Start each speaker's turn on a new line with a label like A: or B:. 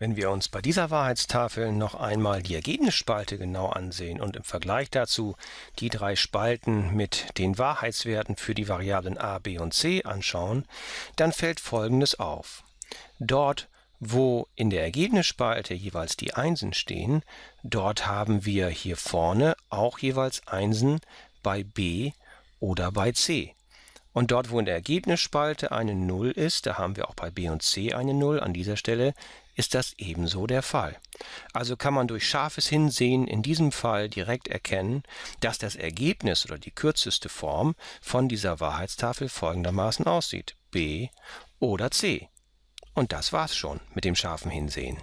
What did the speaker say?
A: Wenn wir uns bei dieser Wahrheitstafel noch einmal die Ergebnisspalte genau ansehen und im Vergleich dazu die drei Spalten mit den Wahrheitswerten für die Variablen a, b und c anschauen, dann fällt Folgendes auf. Dort, wo in der Ergebnisspalte jeweils die Einsen stehen, dort haben wir hier vorne auch jeweils Einsen bei b oder bei c. Und dort, wo in der Ergebnisspalte eine 0 ist, da haben wir auch bei B und C eine 0 an dieser Stelle, ist das ebenso der Fall. Also kann man durch scharfes Hinsehen in diesem Fall direkt erkennen, dass das Ergebnis oder die kürzeste Form von dieser Wahrheitstafel folgendermaßen aussieht. B oder C. Und das war's schon mit dem scharfen Hinsehen.